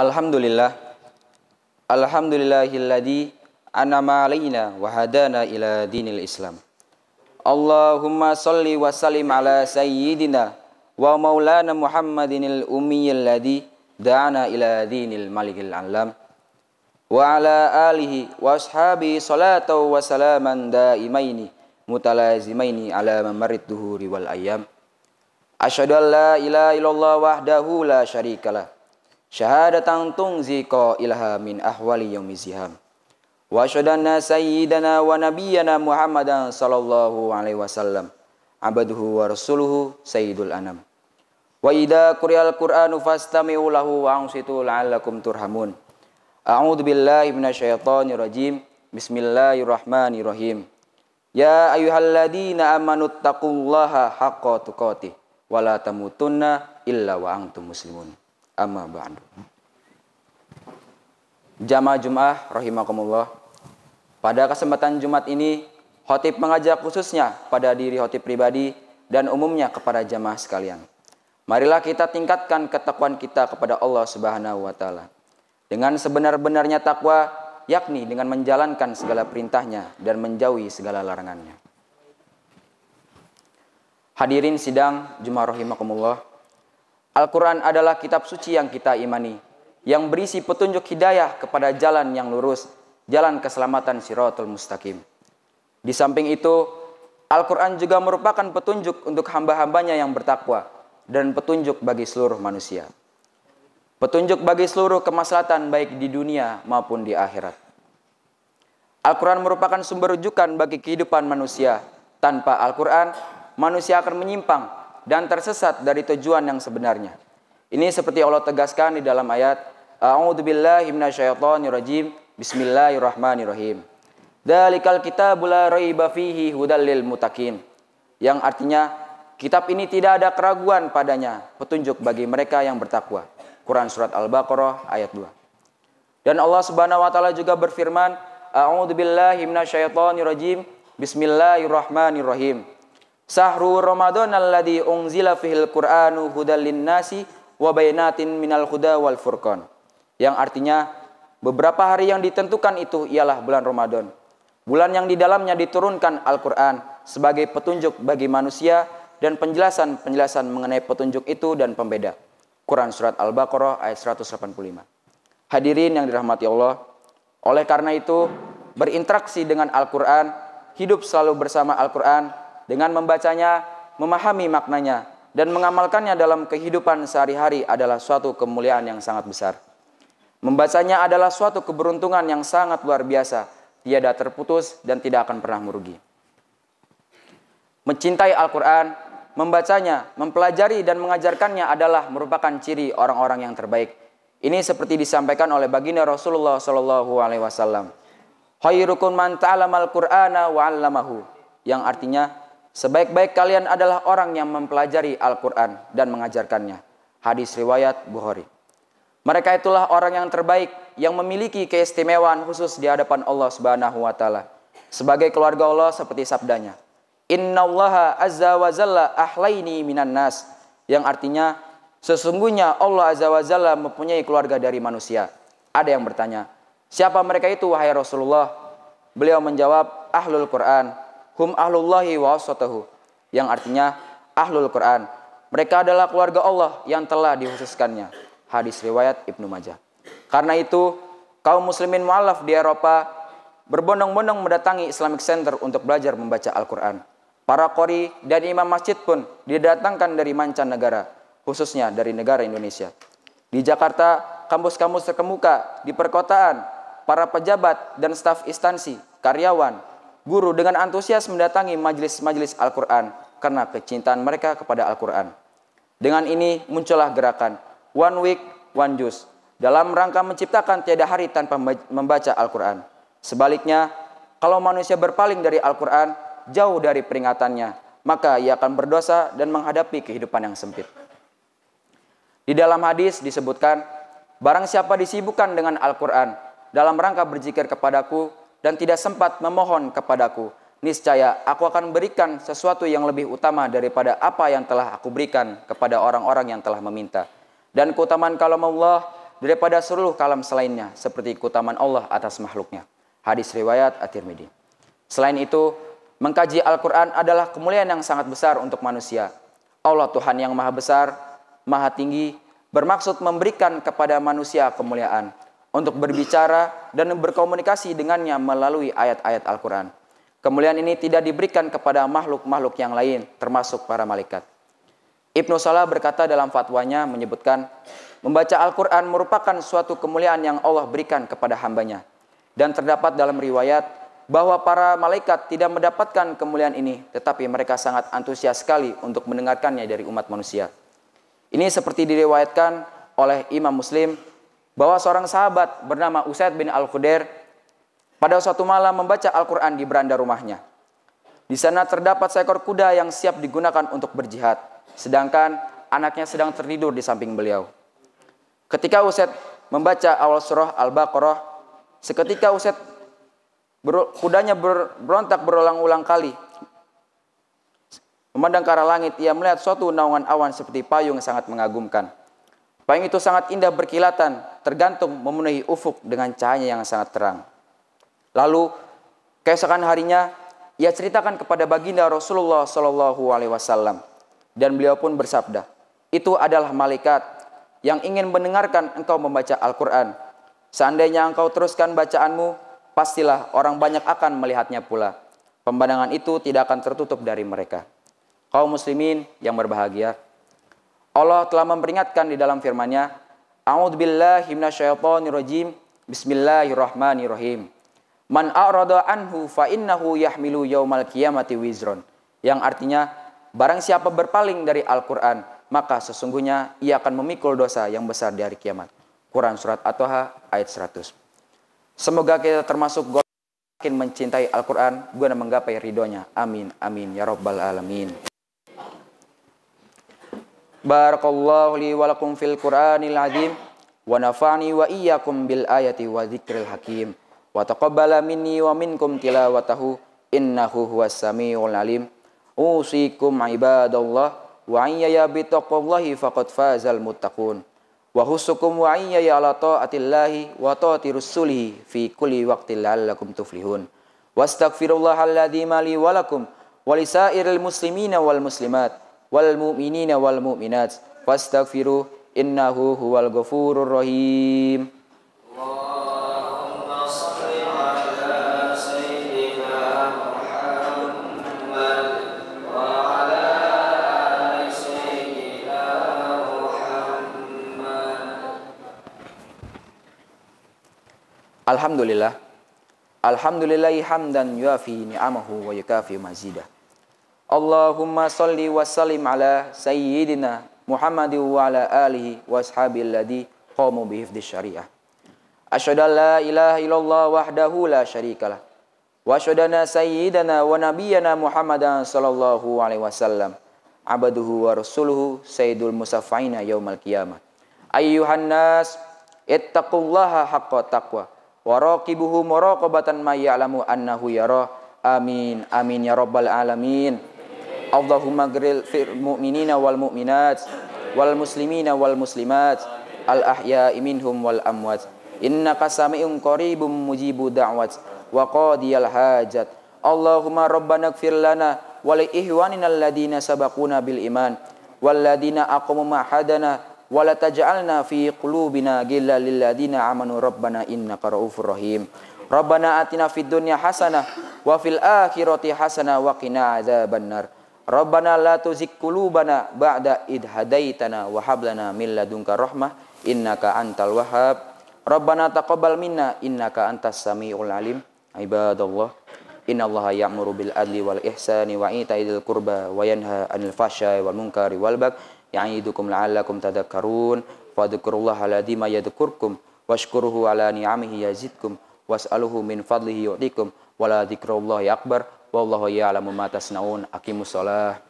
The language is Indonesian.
Alhamdulillah Alhamdulillahilladzi anama alaina wa hadana ila dinil Islam. Allahumma salli wa sallim ala sayyidina wa maulana Muhammadinil ummiyil ladzi da'ana ila dinil malikil alam wa ala alihi wa ashabi salatu wa salaman daimaini mutalazimaini ala mamarid duhuri wal ayyam. Asyhadu an la ilaha illallah wahdahu la syarikalah syahadatan ka ilaha min ahwali yaumi ziham. Wa syadana sayyidana wa nabiyana Muhammadan sallallahu alaihi wasallam Abaduhu wa rasuluhu sayyidul anam. Wa idza quri'al qur'anu fastami'u lahu wa angsitu la'allakum turhamun. A'udhu billahi minasyaitonir rajim. Bismillahirrahmanirrahim. Ya ayuhalladina amanu taqullaha haqqa tuqatih wa la tamutunna illa wa antum muslimun. amma ba'du. Jamaah Jum'ah rahimakumullah. Pada kesempatan Jumat ini, khotib mengajak khususnya pada diri khotib pribadi dan umumnya kepada jamaah sekalian. Marilah kita tingkatkan ketakwaan kita kepada Allah Subhanahu wa taala. Dengan sebenar-benarnya takwa, yakni dengan menjalankan segala perintahnya dan menjauhi segala larangannya. Hadirin sidang Jumat rahimakumullah. Al-Quran adalah kitab suci yang kita imani, yang berisi petunjuk hidayah kepada jalan yang lurus, jalan keselamatan sirotul mustaqim. Di samping itu, Al-Quran juga merupakan petunjuk untuk hamba-hambanya yang bertakwa dan petunjuk bagi seluruh manusia. Petunjuk bagi seluruh kemaslahatan baik di dunia maupun di akhirat. Al-Quran merupakan sumber rujukan bagi kehidupan manusia. Tanpa Al-Quran, manusia akan menyimpang dan tersesat dari tujuan yang sebenarnya. Ini seperti Allah tegaskan di dalam ayat A'udzubillahi minasyaitonirrajim. Bismillahirrahmanirrahim. Dalikal kitabul la raiba fihi hudallil lil mutakin. Yang artinya kitab ini tidak ada keraguan padanya, petunjuk bagi mereka yang bertakwa. Quran surat Al-Baqarah ayat 2. Dan Allah Subhanahu wa taala juga berfirman, A'udzubillahi minasyaitonirrajim. Bismillahirrahmanirrahim. Sahru Ramadan alladhi unzila fihil Qur'anu hudal linnasi wa bainatin minal huda wal furqan. Yang artinya beberapa hari yang ditentukan itu ialah bulan Ramadan. Bulan yang di dalamnya diturunkan Al-Qur'an sebagai petunjuk bagi manusia dan penjelasan-penjelasan mengenai petunjuk itu dan pembeda. Quran surat Al-Baqarah ayat 185. Hadirin yang dirahmati Allah, oleh karena itu berinteraksi dengan Al-Qur'an, hidup selalu bersama Al-Qur'an dengan membacanya, memahami maknanya, dan mengamalkannya dalam kehidupan sehari-hari adalah suatu kemuliaan yang sangat besar. Membacanya adalah suatu keberuntungan yang sangat luar biasa, tiada terputus dan tidak akan pernah merugi. Mencintai Al-Quran, membacanya, mempelajari dan mengajarkannya adalah merupakan ciri orang-orang yang terbaik. Ini seperti disampaikan oleh baginda Rasulullah Shallallahu Alaihi Wasallam. Khairukum man ta'alamal Qur'ana wa 'allamahu. Yang artinya Sebaik-baik kalian adalah orang yang mempelajari Al-Quran dan mengajarkannya. Hadis riwayat Bukhari. Mereka itulah orang yang terbaik yang memiliki keistimewaan khusus di hadapan Allah Subhanahu wa taala. Sebagai keluarga Allah seperti sabdanya, "Innallaha azza wa jalla ahlaini minan nas." Yang artinya, sesungguhnya Allah azza wa jalla mempunyai keluarga dari manusia. Ada yang bertanya, "Siapa mereka itu wahai Rasulullah?" Beliau menjawab, "Ahlul Quran." hum ahlullahi wa asatahu yang artinya ahlul Quran. Mereka adalah keluarga Allah yang telah dihususkannya. Hadis riwayat Ibnu Majah. Karena itu, kaum muslimin mualaf di Eropa berbondong-bondong mendatangi Islamic Center untuk belajar membaca Al-Quran. Para kori dan imam masjid pun didatangkan dari mancanegara, khususnya dari negara Indonesia. Di Jakarta, kampus-kampus terkemuka, di perkotaan, para pejabat dan staf instansi, karyawan, guru dengan antusias mendatangi majelis-majelis Al-Quran karena kecintaan mereka kepada Al-Quran. Dengan ini muncullah gerakan One Week, One Juice dalam rangka menciptakan tiada hari tanpa membaca Al-Quran. Sebaliknya, kalau manusia berpaling dari Al-Quran, jauh dari peringatannya, maka ia akan berdosa dan menghadapi kehidupan yang sempit. Di dalam hadis disebutkan, Barang siapa disibukkan dengan Al-Quran, dalam rangka berzikir kepadaku, dan tidak sempat memohon kepadaku, niscaya aku akan berikan sesuatu yang lebih utama daripada apa yang telah aku berikan kepada orang-orang yang telah meminta. Dan keutamaan kalam Allah daripada seluruh kalam selainnya, seperti keutamaan Allah atas makhluknya. Hadis riwayat At-Tirmidzi. Selain itu, mengkaji Al-Quran adalah kemuliaan yang sangat besar untuk manusia. Allah Tuhan yang maha besar, maha tinggi, bermaksud memberikan kepada manusia kemuliaan untuk berbicara dan berkomunikasi dengannya melalui ayat-ayat Al-Quran. Kemuliaan ini tidak diberikan kepada makhluk-makhluk yang lain, termasuk para malaikat. Ibnu Salah berkata dalam fatwanya menyebutkan, membaca Al-Quran merupakan suatu kemuliaan yang Allah berikan kepada hambanya. Dan terdapat dalam riwayat bahwa para malaikat tidak mendapatkan kemuliaan ini, tetapi mereka sangat antusias sekali untuk mendengarkannya dari umat manusia. Ini seperti diriwayatkan oleh Imam Muslim bahwa seorang sahabat bernama Usaid bin Al-Khudair pada suatu malam membaca Al-Quran di beranda rumahnya. Di sana terdapat seekor kuda yang siap digunakan untuk berjihad, sedangkan anaknya sedang tertidur di samping beliau. Ketika Usaid membaca awal surah Al-Baqarah, seketika Usaid ber, kudanya berontak berulang-ulang kali. Memandang ke arah langit, ia melihat suatu naungan awan seperti payung yang sangat mengagumkan. Payung itu sangat indah berkilatan, tergantung memenuhi ufuk dengan cahaya yang sangat terang. Lalu keesokan harinya ia ceritakan kepada baginda Rasulullah Shallallahu Alaihi Wasallam dan beliau pun bersabda, itu adalah malaikat yang ingin mendengarkan engkau membaca Al-Quran. Seandainya engkau teruskan bacaanmu, pastilah orang banyak akan melihatnya pula. Pemandangan itu tidak akan tertutup dari mereka. Kaum muslimin yang berbahagia, Allah telah memperingatkan di dalam firman-Nya, "A'udzubillahi minasyaitonirrajim. Bismillahirrahmanirrahim. Man a'rada anhu fa innahu yahmilu yaumal qiyamati wizron." Yang artinya, barang siapa berpaling dari Al-Qur'an, maka sesungguhnya ia akan memikul dosa yang besar di hari kiamat. Quran surat At-Taha ayat 100. Semoga kita termasuk golongan makin mencintai Al-Quran, guna menggapai ridhonya. Amin, amin, ya robbal alamin. بارك الله لي ولكم في القرآن العظيم ونفعني وإياكم بالآية وذكر الحكيم وتقبل مني ومنكم تلاوته إنه هو السميع العليم أوصيكم عباد الله وعياي بتقوى الله فقد فاز المتقون وهسكم وعياي على طاعة الله وطاعة رسوله في كل وقت لعلكم تفلحون واستغفر الله الذي ما لي ولكم ولسائر المسلمين والمسلمات wal mu'minina wal mu'minat fastaghfiru innahu huwal ghafurur rahim Alhamdulillah Alhamdulillahi hamdan yuafi ni'amahu wa yakafi mazidah Allahumma salli wa sallim ala sayyidina Muhammad wa ala alihi wa ashabi alladhi qamu bihifdi syariah. Asyhadu an la ilaha illallah wahdahu la syarikalah. Wa asyhadu anna sayyidana wa nabiyyana Muhammadan sallallahu alaihi wasallam abduhu wa rasuluhu sayyidul musaffaina yaumal qiyamah. Ayyuhan nas ittaqullaha haqqa taqwa wa raqibuhu muraqabatan may ya'lamu annahu yarah. Amin amin ya rabbal alamin. اللهم اغفر المؤمنين والمؤمنات والمسلمين والمسلمات الأحياء منهم والأموات إنك سميع قريب مجيب الدعوات وقاضي الحاجات اللهم ربنا اغفر لنا ولإخواننا الذين سبقونا بالإيمان والذين اقموا معهدنا ولا تجعلنا في قلوبنا غلا للذين آمنوا ربنا إنك رؤوف رحيم ربنا آتنا في الدنيا حسنة وفي الآخرة حسنة وقنا عذاب النار Rabbana la tuzigh qulubana ba'da id hadaitana wa hab lana min ladunka rahmah innaka antal wahhab. Rabbana taqabbal minna innaka antas samiul alim. Ibadallah innallaha ya'muru bil adli wal ihsani wa itaidil qurba wa yanha 'anil fahsya'i wal munkari wal bagh ya'idukum la'allakum tadhakkarun. Fadhkurullaha ladima yadhkurkum washkuruhu 'ala ni'amihi yazidkum was'aluhu min fadlihi yu'tikum wala la dzikrullahi akbar. Wallahu ya'lamu ma tasnaun. Aqimus shalah.